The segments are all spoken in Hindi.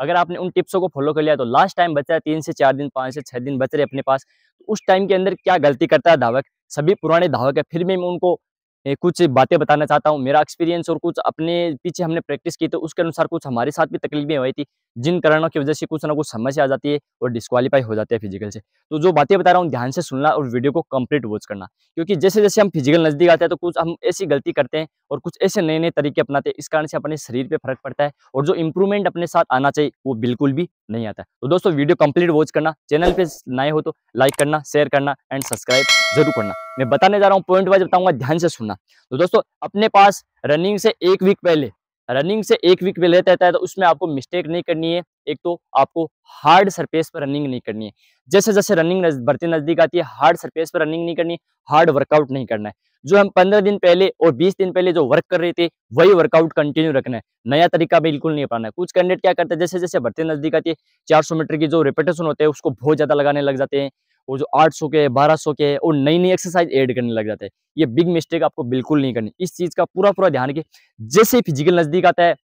अगर आपने उन टिप्सों को फॉलो कर लिया तो लास्ट टाइम बचा है तीन से चार दिन पाँच से छः दिन बच रहे अपने पास तो उस टाइम के अंदर क्या गलती करता है धावक सभी पुराने धावक है फिर भी मैं उनको कुछ बातें बताना चाहता हूँ मेरा एक्सपीरियंस और कुछ अपने पीछे हमने प्रैक्टिस की तो उसके अनुसार कुछ हमारे साथ भी तकलीफें हुई थी जिन कारणों की वजह से कुछ ना कुछ समस्या आ जाती है और डिस्कालीफाई हो जाती है फिजिकल से तो जो बातें बता रहा हूँ ध्यान से सुनना और वीडियो को कम्प्लीट वॉच करना क्योंकि जैसे जैसे हम फिजिकल नज़दीक आते हैं तो कुछ हम ऐसी गलती करते हैं और कुछ ऐसे नए नए तरीके अपनाते हैं इस कारण से अपने शरीर पर फर्क पड़ता है और जो इम्प्रूवमेंट अपने साथ आना चाहिए वो बिल्कुल भी नहीं आता तो दोस्तों वीडियो कंप्लीट वॉच करना चैनल पे नए हो तो लाइक करना शेयर करना एंड सब्सक्राइब जरूर करना मैं बताने जा रहा हूँ पॉइंट वाइज बताऊंगा ध्यान से सुनना तो दोस्तों अपने पास रनिंग से एक वीक पहले रनिंग से एक वीक पहले रहता है तो उसमें आपको मिस्टेक नहीं करनी है एक तो आपको हार्ड सरफेस पर रनिंग नहीं करनी है जैसे जैसे रनिंग बढ़ते नजदीक आती है हार्ड सरफेस पर रनिंग नहीं करनी है हार्ड वर्कआउट नहीं करना है जो हम पंद्रह दिन पहले और बीस दिन पहले जो वर्क कर रहे थे वही वर्कआउट कंटिन्यू रखना है नया तरीका बिल्कुल नहीं अपनाना है कुछ कैंडिडेट क्या करते हैं जैसे जैसे बढ़ते नजदीक आती है चार सौ मीटर की जो रिपिटेशन होते हैं उसको बहुत ज्यादा लगाने लग जाते हैं और जो 800 के 1200 के और नई नई एक्सरसाइज ऐड करने लग जाते हैं ये बिग मिस्टेक आपको बिल्कुल नहीं करनी इस चीज़ का पूरा पूरा ध्यान रखिए जैसे फिजिकल नज़दीक आता है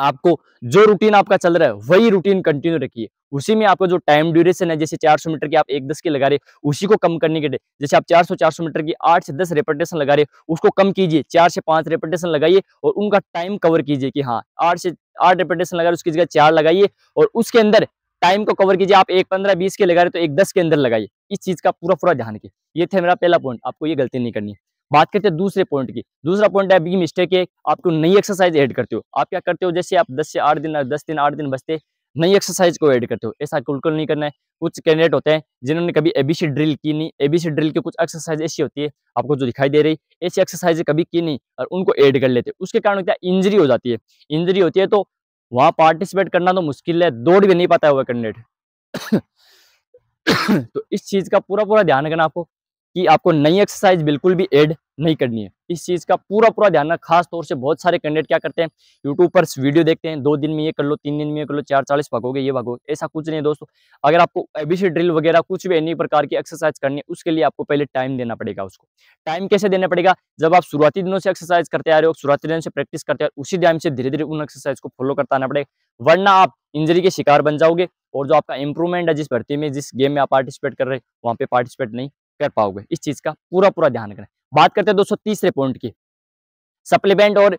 आपको जो रूटीन आपका चल रहा है वही रूटीन कंटिन्यू रखिए उसी में आपका जो टाइम ड्यूरेशन है जैसे 400 मीटर की आप एक दस की लगा रहे उसी को कम करने के लिए जैसे आप 400 400 मीटर की आठ से दस रेपिटेशन लगा रहे उसको कम कीजिए चार से पांच रेपिटेशन लगाइए और उनका टाइम कवर कीजिए कि हाँ आठ से आठ रेपिटेशन लगा रहे उसकी जगह चार लगाइए और उसके अंदर टाइम को कवर कीजिए आप एक पंद्रह बीस के लगा रहे तो एक दस के अंदर लगाइए इस चीज़ का पूरा पूरा ध्यान के ये थे मेरा पहला पॉइंट आपको ये गलती नहीं करनी है बात करते हैं दूसरे पॉइंट की दूसरा पॉइंट है बिग मिस्टेक है आपको नई एक्सरसाइज ऐड करते हो आप क्या करते हो जैसे आप दस से आठ दिन दस दिन आठ दिन बचते नई एक्सरसाइज को ऐड करते हो ऐसा बिल्कुल नहीं करना है कुछ कैंडिडेट होते हैं जिन्होंने कभी एबीसी ड्रिल की नहीं एबीसी ड्रिल की कुछ एक्सरसाइज ऐसी होती है आपको जो दिखाई दे रही ऐसी एक्सरसाइज कभी की नहीं और उनको ऐड कर लेते उसके कारण क्या इंजरी हो जाती है इंजरी होती है तो वहाँ पार्टिसिपेट करना तो मुश्किल है दौड़ भी नहीं पाता है वह कैंडिडेट तो इस चीज़ का पूरा पूरा ध्यान रखना आपको कि आपको नई एक्सरसाइज बिल्कुल भी ऐड नहीं करनी है इस चीज़ का पूरा पूरा ध्यान रखना खास तौर से बहुत सारे कैंडिडेट क्या करते हैं यूट्यूब पर वीडियो देखते हैं दो दिन में ये कर लो तीन दिन में ये कर लो चार चालीस भागोगे ये भागोगे ऐसा कुछ नहीं है दोस्तों अगर आपको एबीसी ड्रिल वगैरह कुछ भी एनी प्रकार की एक्सरसाइज करनी है उसके लिए आपको पहले टाइम देना पड़ेगा उसको टाइम कैसे देना पड़ेगा जब आप शुरुआती दिनों से एक्सरसाइज करते आ रहे हो शुरुआती दिनों से प्रैक्टिस करते हैं उसी टाइम से धीरे धीरे उन एक्सरसाइज को फॉलो करता आना पड़ेगा वरना आप इंजरी के शिकार बन जाओगे और जो आपका इंप्रूवमेंट है जिस भर्ती में जिस गेम में आप पार्टिसिपेट कर रहे हैं वहाँ पे पार्टिसिपेट नहीं कर पाओगे इस चीज़ का पूरा पूरा ध्यान रखें बात करते हैं दोस्तों तीसरे पॉइंट की सप्लीमेंट और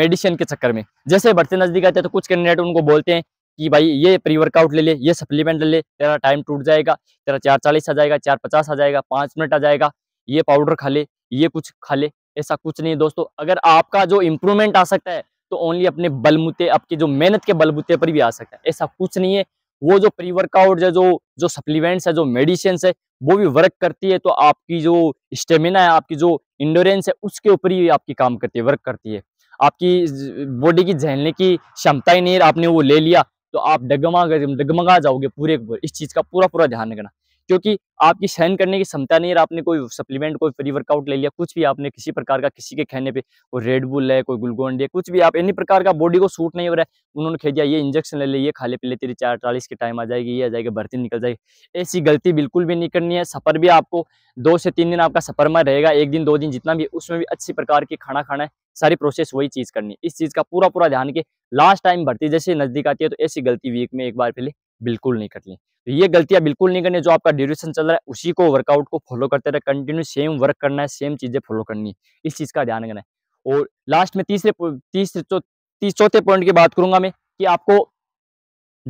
मेडिसिन के चक्कर में जैसे बढ़ते नजदीक आते हैं तो कुछ कैंडिडेट उनको बोलते हैं कि भाई ये प्री वर्कआउट ले ले ये सप्लीमेंट ले ले तेरा टाइम टूट जाएगा तेरा चार चालीस आ जाएगा चार पचास आ जाएगा पाँच मिनट आ जाएगा ये पाउडर खा ले ये कुछ खा ले ऐसा कुछ नहीं दोस्तों अगर आपका जो इम्प्रूवमेंट आ सकता है तो ओनली अपने बलबूते आपके जो मेहनत के बलबूते पर भी आ सकता है ऐसा कुछ नहीं है वो जो प्री वर्कआउट है जो जो सप्लीमेंट्स है जो मेडिसिन है वो भी वर्क करती है तो आपकी जो स्टेमिना है आपकी जो इंडोरेंस है उसके ऊपर ही आपकी काम करती है वर्क करती है आपकी बॉडी की झेलने की क्षमता ही नहीं आपने वो ले लिया तो आप डगमगा डगमगा जाओगे पूरे इस चीज़ का पूरा पूरा ध्यान रखना क्योंकि आपकी सहन करने की क्षमता नहीं है आपने कोई सप्लीमेंट कोई प्री वर्कआउट ले लिया कुछ भी आपने किसी प्रकार का किसी के कहने पे कोई रेडबुल है कोई ग्लूकोन है कुछ भी आप एनी प्रकार का बॉडी को सूट नहीं हो रहा है उन्होंने कह दिया ये इंजेक्शन ले लिया खा ले पी ले तेरी चार चालीस की टाइम आ जाएगी ये आ जाएगी भर्ती निकल जाएगी ऐसी गलती बिल्कुल भी नहीं करनी है सफ़र भी आपको दो से तीन दिन आपका सफ़र में रहेगा एक दिन दो दिन जितना भी उसमें भी अच्छी प्रकार की खाना खाना है सारी प्रोसेस वही चीज़ करनी है इस चीज़ का पूरा पूरा ध्यान के लास्ट टाइम भर्ती जैसे नज़दीक आती है तो ऐसी गलती वीक में एक बार पहले बिल्कुल नहीं करनी तो ये गलतियां बिल्कुल नहीं करनी जो आपका ड्यूरेशन चल रहा है उसी को वर्कआउट को फॉलो करते रहे कंटिन्यू सेम वर्क करना है सेम चीज़ें फॉलो करनी है इस चीज़ का ध्यान रखना है और लास्ट में तीसरे तीसरे तीस चौथे पॉइंट की बात करूंगा मैं कि आपको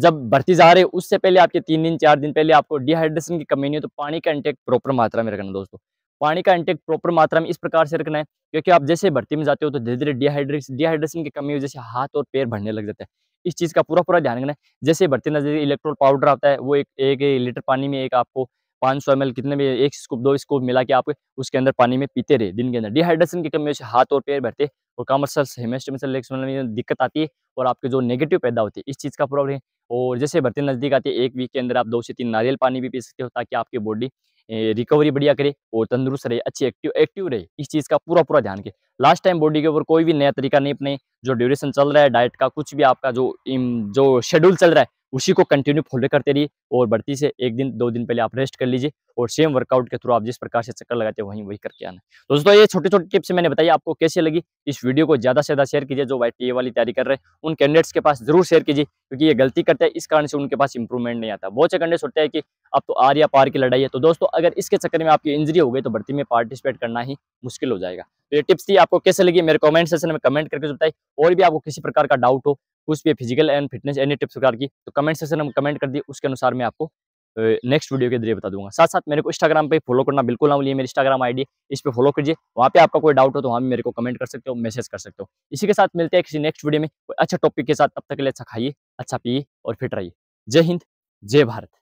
जब भर्ती जा रहे उससे पहले आपके तीन दिन चार दिन पहले आपको डिहाइड्रेशन की कमी नहीं हो तो पानी का इंटेक प्रॉपर मात्रा में रखना दोस्तों पानी का इंटेक प्रॉपर मात्रा में इस प्रकार से रखना है क्योंकि आप जैसे भर्ती में जाते हो तो धीरे धीरे डिहाइड्रेशन डिहाइड्रेशन की कमी वजह से हाथ और पैर भरने लग जाते हैं इस चीज़ का पूरा पूरा ध्यान रखना है जैसे भरते नजर इलेक्ट्रोल पाउडर आता है वो एक एक लीटर पानी में एक आपको पाँच सौ कितने भी एक स्कूप दो स्कूप मिला के आप उसके अंदर पानी में पीते रहे दिन के अंदर डिहाइड्रेशन की कमी से हाथ और पैर भरते और कमर्सल हेमेस्टमेंसल में दिक्कत आती है और आपके जो नेगेटिव पैदा होती है इस चीज़ का प्रॉब्लम है और जैसे भर्ती नज़दीक आती है एक वीक के अंदर आप दो से तीन नारियल पानी भी पी सकते हो ताकि आपकी बॉडी रिकवरी बढ़िया करे और तंदुरुस्त रहे अच्छी एक्टिव एक्टिव रहे इस चीज़ का पूरा पूरा ध्यान के लास्ट टाइम बॉडी के ऊपर कोई भी नया तरीका नहीं अपने जो ड्यूरेशन चल रहा है डाइट का कुछ भी आपका जो जो शेड्यूल चल रहा है उसी को कंटिन्यू फॉलो करते रहिए और बढ़ती से एक दिन दो दिन पहले आप रेस्ट कर लीजिए और सेम वर्कआउट के थ्रू आप जिस प्रकार से चक्कर लगाते हैं वहीं वही करके आना दोस्तों ये छोटे छोटे टिप्स मैंने बताई आपको कैसे लगी इस वीडियो को ज़्यादा से ज़्यादा शेयर कीजिए जो वाई वाली तैयारी कर रहे हैं उन कैंडिडेट्स के पास जरूर शेयर कीजिए क्योंकि ये गलती करते हैं इस कारण से उनके पास इंप्रूवमेंट नहीं आता बहुत से कैंडिडेट्स होते हैं कि अब तो आर या पार की लड़ाई है तो दोस्तों अगर इसके चक्कर में आपकी इंजरी हो गई तो भर्ती में पार्टिसिपेट करना ही मुश्किल हो जाएगा तो ये टिप्स थी आपको कैसे लगी मेरे कमेंट सेशन में कमेंट करके बताइए और भी आपको किसी प्रकार का डाउट हो उस पर physical and fitness any tips प्रकार की तो कमेंट सेक्शन में कमेंट कर दिए उसके अनुसार मैं आपको नेक्स्ट वीडियो के जरिए बता दूंगा साथ साथ मेरे को इंस्टाग्राम पे फॉलो करना बिल्कुल ना भूलिए मेरी इंस्टाग्राम आईडी इस पर फॉलो कीजिए वहाँ पे आपका कोई डाउट हो तो वहाँ भी मेरे को कमेंट कर सकते हो मैसेज कर सकते हो इसी के साथ मिलते हैं किसी नेक्स्ट वीडियो में अच्छा टॉपिक के साथ तब तक के लिए अच्छा खाइए अच्छा पिए और फिट रहिए जय हिंद जय भारत